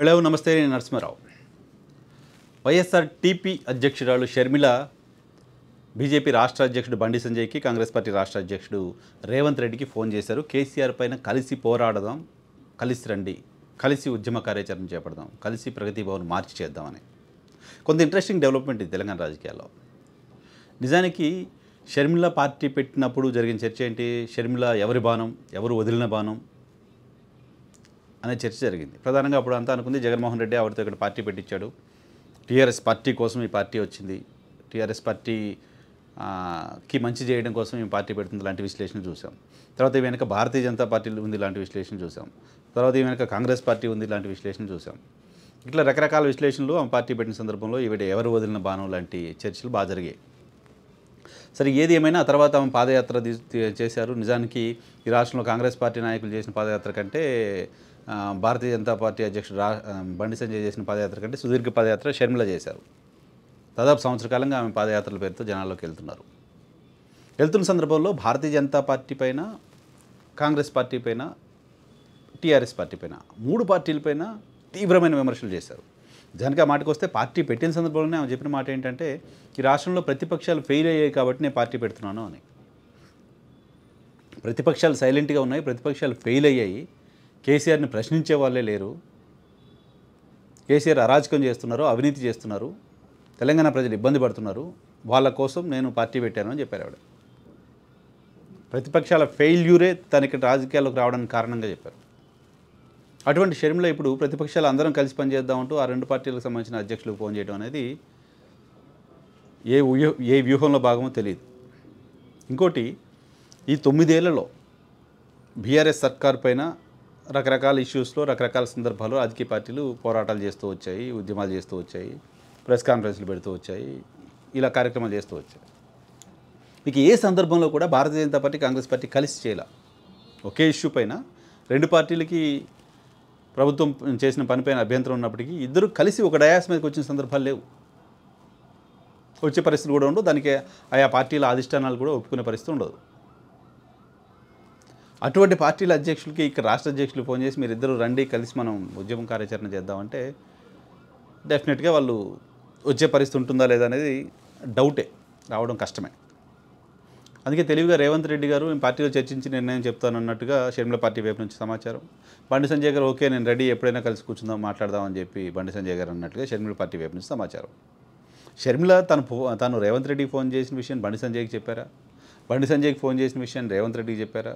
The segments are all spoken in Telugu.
హలో నమస్తే నేను నరసింహారావు వైఎస్ఆర్ టీపీ అధ్యక్షురాలు షర్మిల బీజేపీ రాష్ట్ర అధ్యక్షుడు బండి సంజయ్కి కాంగ్రెస్ పార్టీ రాష్ట్ర అధ్యక్షుడు రేవంత్ రెడ్డికి ఫోన్ చేశారు కేసీఆర్ పైన కలిసి పోరాడదాం కలిసి రండి కలిసి ఉద్యమ కార్యాచరణ చేపడదాం కలిసి ప్రగతి భవన్ మార్చి చేద్దామని కొంత ఇంట్రెస్టింగ్ డెవలప్మెంట్ ఇది తెలంగాణ రాజకీయాల్లో నిజానికి షర్మిల పార్టీ పెట్టినప్పుడు జరిగిన చర్చ ఏంటి షర్మిల ఎవరి బాణం ఎవరు వదిలిన బాణం అనే చర్చ జరిగింది ప్రధానంగా అప్పుడు అంతా అనుకుంది జగన్మోహన్ రెడ్డి ఆవిడతో ఇక్కడ పార్టీ పెట్టించాడు టీఆర్ఎస్ పార్టీ కోసం ఈ పార్టీ వచ్చింది టీఆర్ఎస్ పార్టీకి మంచి చేయడం కోసం ఈ పార్టీ పెడుతుంది లాంటి విశ్లేషణ చూసాం తర్వాత వెనుక భారతీయ జనతా పార్టీ ఉంది లాంటి విశ్లేషణ చూసాం తర్వాత ఈ కాంగ్రెస్ పార్టీ ఉంది లాంటి విశ్లేషణ చూసాం ఇట్లా రకరకాల విశ్లేషణలు ఆమె పార్టీ పెట్టిన సందర్భంలో ఈవిడ ఎవరు వదిలిన బాణం లాంటి చర్చలు బాగా జరిగాయి సరే ఏది ఏమైనా ఆ తర్వాత ఆమె పాదయాత్ర చేశారు నిజానికి ఈ రాష్ట్రంలో కాంగ్రెస్ పార్టీ నాయకులు చేసిన పాదయాత్ర కంటే భారతీయ జనతా పార్టీ అధ్యక్షుడు రా బండి సంజయ్ చేసిన పాదయాత్ర కంటే సుదీర్ఘ పాదయాత్ర షర్మిల చేశారు దాదాపు సంవత్సర కాలంగా ఆమె పాదయాత్రల పేరుతో జనాల్లోకి వెళ్తున్నారు వెళ్తున్న సందర్భంలో భారతీయ జనతా పార్టీ పైన కాంగ్రెస్ పార్టీ పైన టీఆర్ఎస్ పార్టీ పైన మూడు పార్టీలపైన తీవ్రమైన విమర్శలు చేశారు జనక మాటకు వస్తే పార్టీ పెట్టిన సందర్భంలోనే ఆమె చెప్పిన మాట ఏంటంటే ఈ రాష్ట్రంలో ప్రతిపక్షాలు ఫెయిల్ అయ్యాయి కాబట్టి నేను పార్టీ పెడుతున్నాను అని ప్రతిపక్షాలు సైలెంట్గా ఉన్నాయి ప్రతిపక్షాలు ఫెయిల్ అయ్యాయి కేసీఆర్ని ప్రశ్నించే వాళ్ళే లేరు కేసీఆర్ అరాజకం చేస్తున్నారు అవినీతి చేస్తున్నారు తెలంగాణ ప్రజలు ఇబ్బంది పడుతున్నారు వాళ్ళ కోసం నేను పార్టీ పెట్టాను అని చెప్పారు ఆవిడ ప్రతిపక్షాల ఫెయిల్యూరే తనకి రాజకీయాల్లోకి రావడానికి కారణంగా చెప్పారు అటువంటి షర్మిలో ఇప్పుడు ప్రతిపక్షాలు అందరం కలిసి పనిచేద్దామంటూ ఆ రెండు పార్టీలకు సంబంధించిన అధ్యక్షులకు ఫోన్ చేయడం అనేది ఏ ఏ వ్యూహంలో భాగమో తెలియదు ఇంకోటి ఈ తొమ్మిదేళ్లలో బీఆర్ఎస్ సర్కార్ పైన రకరకాల ఇష్యూస్లో రకరకాల సందర్భాల్లో రాజకీయ పార్టీలు పోరాటాలు చేస్తూ వచ్చాయి ఉద్యమాలు చేస్తూ వచ్చాయి ప్రెస్ కాన్ఫరెన్స్లు పెడుతూ వచ్చాయి ఇలా కార్యక్రమాలు చేస్తూ వచ్చాయి మీకు ఏ సందర్భంలో కూడా భారతీయ జనతా పార్టీ కాంగ్రెస్ పార్టీ కలిసి చేయాల ఒకే ఇష్యూ పైన రెండు పార్టీలకి ప్రభుత్వం చేసిన పనిపైన అభ్యంతరం ఉన్నప్పటికీ ఇద్దరు కలిసి ఒక డయాస్ మీదకి వచ్చిన సందర్భాలు లేవు వచ్చే పరిస్థితి కూడా ఉండదు దానికి ఆయా పార్టీల అధిష్టానాలు కూడా ఒప్పుకునే పరిస్థితి ఉండదు అటువంటి పార్టీల అధ్యక్షులకి ఇక్కడ రాష్ట్ర అధ్యక్షులు ఫోన్ చేసి మీరు ఇద్దరు రండి కలిసి మనం ఉద్యమం కార్యాచరణ చేద్దామంటే డెఫినెట్గా వాళ్ళు వచ్చే పరిస్థితి ఉంటుందా లేదా అనేది డౌటే రావడం కష్టమే అందుకే తెలివిగా రేవంత్ రెడ్డి గారు నేను పార్టీలో చర్చించి నిర్ణయం చెప్తాను అన్నట్టుగా షర్మిల పార్టీ వైపు నుంచి సమాచారం బండి సంజయ్ గారు ఓకే నేను రెడీ ఎప్పుడైనా కలిసి కూర్చుందాం మాట్లాడదామని చెప్పి బండి సంజయ్ గారు అన్నట్టుగా షర్మిల పార్టీ వైపు నుంచి సమాచారం షర్మిల తను తాను రేవంత్ రెడ్డికి ఫోన్ చేసిన విషయం బండి సంజయ్కి చెప్పారా బండి సంజయ్కి ఫోన్ చేసిన విషయాన్ని రేవంత్ రెడ్డికి చెప్పారా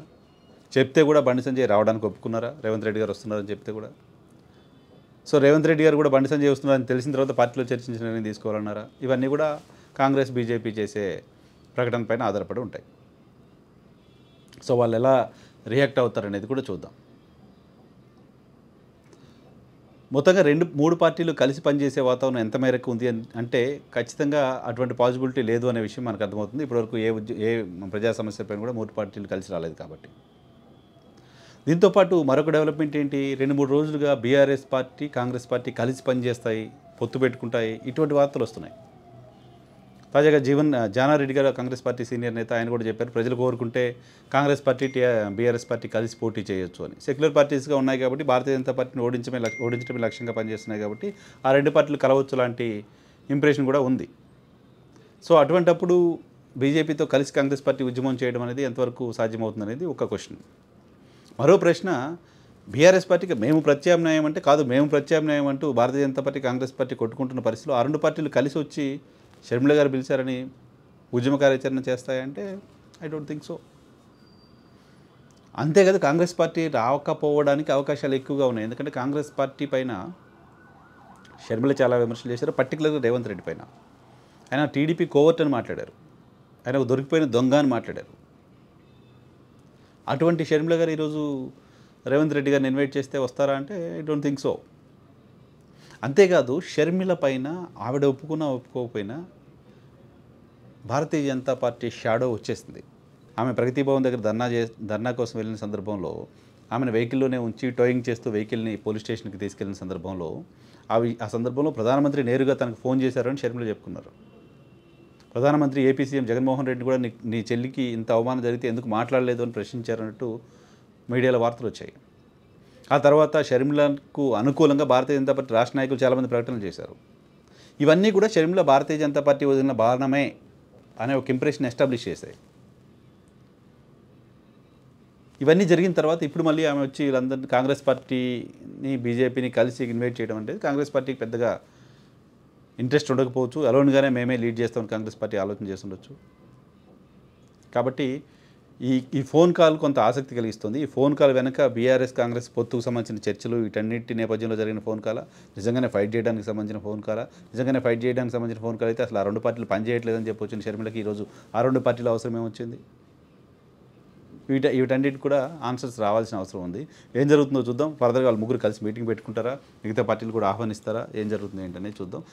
చెప్తే కూడా బండి సంజయ్ రావడానికి ఒప్పుకున్నారా రేవంత్ రెడ్డి గారు వస్తున్నారని చెప్తే కూడా సో రేవంత్ రెడ్డి గారు కూడా బండి సంజయ్ వస్తున్నారని తెలిసిన తర్వాత పార్టీలో చర్చించిన నిర్ణయం తీసుకోవాలన్నారా ఇవన్నీ కూడా కాంగ్రెస్ బీజేపీ చేసే ప్రకటన పైన ఆధారపడి ఉంటాయి సో వాళ్ళు ఎలా రియాక్ట్ అవుతారనేది కూడా చూద్దాం మొత్తంగా రెండు మూడు పార్టీలు కలిసి పనిచేసే వాతావరణం ఎంత మేరకు ఉంది అంటే ఖచ్చితంగా అటువంటి పాసిబిలిటీ లేదు అనే విషయం మనకు అర్థమవుతుంది ఇప్పటివరకు ఏ ఉద్యో ఏ ప్రజా సమస్యలపైన కూడా మూడు పార్టీలు కలిసి రాలేదు కాబట్టి దీంతోపాటు మరొక డెవలప్మెంట్ ఏంటి రెండు మూడు రోజులుగా బీఆర్ఎస్ పార్టీ కాంగ్రెస్ పార్టీ కలిసి పనిచేస్తాయి పొత్తు పెట్టుకుంటాయి ఇటువంటి వార్తలు వస్తున్నాయి తాజాగా జీవన్ జానారెడ్డి గారు కాంగ్రెస్ పార్టీ సీనియర్ నేత ఆయన కూడా చెప్పారు ప్రజలు కోరుకుంటే కాంగ్రెస్ పార్టీ బీఆర్ఎస్ పార్టీ కలిసి పోటీ చేయొచ్చు అని సెక్యులర్ పార్టీస్గా ఉన్నాయి కాబట్టి భారతీయ జనతా పార్టీని ఓడించమే ఓడించడమే లక్ష్యంగా పనిచేస్తున్నాయి కాబట్టి ఆ రెండు పార్టీలు కలవచ్చు లాంటి ఇంప్రెషన్ కూడా ఉంది సో అటువంటప్పుడు బీజేపీతో కలిసి కాంగ్రెస్ పార్టీ ఉద్యమం చేయడం అనేది ఎంతవరకు సాధ్యమవుతుంది అనేది ఒక క్వశ్చన్ మరో ప్రశ్న బీఆర్ఎస్ పార్టీకి మేము ప్రత్యామ్నాయం అంటే కాదు మేము ప్రత్యామ్నాయం అంటూ భారతీయ జనతా పార్టీ కాంగ్రెస్ పార్టీ కొట్టుకుంటున్న పరిస్థితిలో ఆ రెండు పార్టీలు కలిసి వచ్చి షర్మిల గారు పిలిచారని ఉద్యమ కార్యాచరణ చేస్తాయంటే ఐ డోంట్ థింక్ సో అంతే కదా కాంగ్రెస్ పార్టీ రాకపోవడానికి అవకాశాలు ఎక్కువగా ఉన్నాయి ఎందుకంటే కాంగ్రెస్ పార్టీ పైన షర్మిల చాలా విమర్శలు చేశారు పర్టికులర్గా రేవంత్ రెడ్డి పైన ఆయన టీడీపీ కోవర్ట్ అని మాట్లాడారు ఆయన దొరికిపోయిన దొంగ అని మాట్లాడారు అటువంటి షర్మిల గారు ఈరోజు రేవంత్ రెడ్డి గారిని ఇన్వైట్ చేస్తే వస్తారా అంటే ఐ డోంట్ థింక్ సో అంతేకాదు షర్మిల పైన ఆవిడ ఒప్పుకున్నా ఒప్పుకోకపోయినా భారతీయ జనతా పార్టీ షాడో వచ్చేసింది ఆమె ప్రగతి భవన్ దగ్గర ధర్నా చే ధర్నా కోసం వెళ్ళిన సందర్భంలో ఆమెను వెహికల్లోనే ఉంచి టోయింగ్ చేస్తూ వెహికల్ని పోలీస్ స్టేషన్కి తీసుకెళ్లిన సందర్భంలో అవి ఆ సందర్భంలో ప్రధానమంత్రి నేరుగా తనకు ఫోన్ చేశారని షర్మిల చెప్పుకున్నారు ప్రధానమంత్రి ఏపీ సీఎం జగన్మోహన్ రెడ్డి కూడా నీ చెల్లికి ఇంత అవమానం జరిగితే ఎందుకు మాట్లాడలేదు అని ప్రశ్నించారన్నట్టు మీడియాలో వార్తలు వచ్చాయి ఆ తర్వాత షర్మిలకు అనుకూలంగా భారతీయ జనతా పార్టీ రాష్ట్ర నాయకులు చాలామంది ప్రకటనలు చేశారు ఇవన్నీ కూడా షర్మిల భారతీయ జనతా పార్టీ వదిలిన భారణమే అనే ఒక ఇంప్రెషన్ ఎస్టాబ్లిష్ చేశాయి ఇవన్నీ జరిగిన తర్వాత ఇప్పుడు మళ్ళీ ఆమె వచ్చి వీళ్ళందరినీ కాంగ్రెస్ పార్టీని బీజేపీని కలిసి ఇన్వైట్ చేయడం అంటే కాంగ్రెస్ పార్టీకి పెద్దగా ఇంట్రెస్ట్ ఉండకపోవచ్చు అలోన్గానే మేమే లీడ్ చేస్తామని కాంగ్రెస్ పార్టీ ఆలోచన చేస్తుండొచ్చు కాబట్టి ఈ ఈ ఫోన్ కాల్ కొంత ఆసక్తి కలిగిస్తుంది ఈ ఫోన్ కాల్ వెనక బీఆర్ఎస్ కాంగ్రెస్ పొత్తుకు సంబంధించిన చర్చలు వీటన్నిటి నేపథ్యంలో జరిగిన ఫోన్ కాల నిజంగానే ఫైట్ చేయడానికి సంబంధించిన ఫోన్ కాల నిజంగానే ఫైట్ చేయడానికి సంబంధించిన ఫోన్ కాల్ అయితే అసలు ఆ రెండు పార్టీలు పనిచేయట్లేదని చెప్పొచ్చు షర్మిలకి ఈరోజు ఆ రెండు పార్టీలు అవసరం ఏమొచ్చింది వీట వీటన్నిటి కూడా ఆన్సర్స్ రావాల్సిన అవసరం ఉంది ఏం జరుగుతుందో చూద్దాం ఫర్దర్గా వాళ్ళు ముగ్గురు కలిసి మీటింగ్ పెట్టుకుంటారా మిగతా పార్టీలు కూడా ఆహ్వానిస్తారా ఏం జరుగుతుందో ఏంటనేది చూద్దాం